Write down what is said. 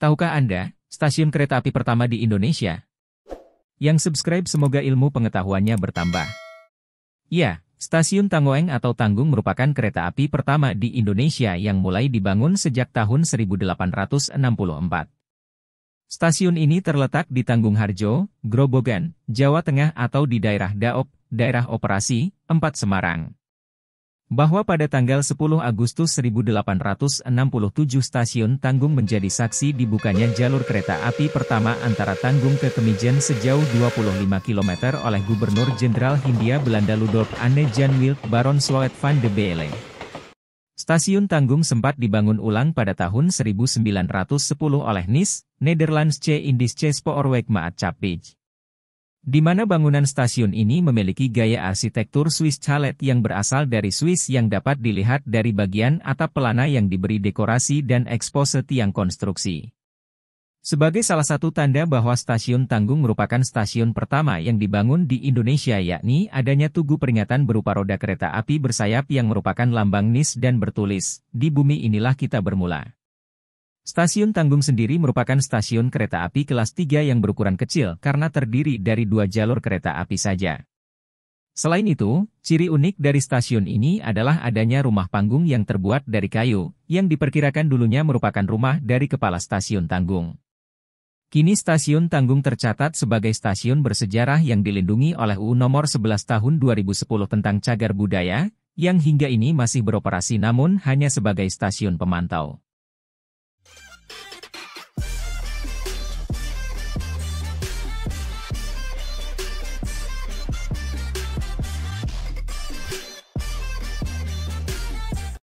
Tahukah Anda, stasiun kereta api pertama di Indonesia? Yang subscribe semoga ilmu pengetahuannya bertambah. Ya, stasiun Tangoeng atau Tanggung merupakan kereta api pertama di Indonesia yang mulai dibangun sejak tahun 1864. Stasiun ini terletak di Tanggung Harjo, Grobogan, Jawa Tengah atau di daerah Daop, daerah operasi, 4 Semarang bahwa pada tanggal 10 Agustus 1867 stasiun Tanggung menjadi saksi dibukanya jalur kereta api pertama antara Tanggung ke Kemijen sejauh 25 km oleh Gubernur Jenderal Hindia Belanda Ludolf Anne Jan Wild Baron Sloet van de Beele. Stasiun Tanggung sempat dibangun ulang pada tahun 1910 oleh NIS, Netherlands C. Indische Spoorweg Maatschapij. Di mana bangunan stasiun ini memiliki gaya arsitektur Swiss Chalet yang berasal dari Swiss yang dapat dilihat dari bagian atap pelana yang diberi dekorasi dan ekspose tiang konstruksi. Sebagai salah satu tanda bahwa stasiun Tanggung merupakan stasiun pertama yang dibangun di Indonesia yakni adanya tugu peringatan berupa roda kereta api bersayap yang merupakan lambang NIS dan bertulis, di bumi inilah kita bermula. Stasiun Tanggung sendiri merupakan stasiun kereta api kelas 3 yang berukuran kecil karena terdiri dari dua jalur kereta api saja. Selain itu, ciri unik dari stasiun ini adalah adanya rumah panggung yang terbuat dari kayu, yang diperkirakan dulunya merupakan rumah dari kepala stasiun Tanggung. Kini stasiun Tanggung tercatat sebagai stasiun bersejarah yang dilindungi oleh UU nomor 11 tahun 2010 tentang cagar budaya, yang hingga ini masih beroperasi namun hanya sebagai stasiun pemantau.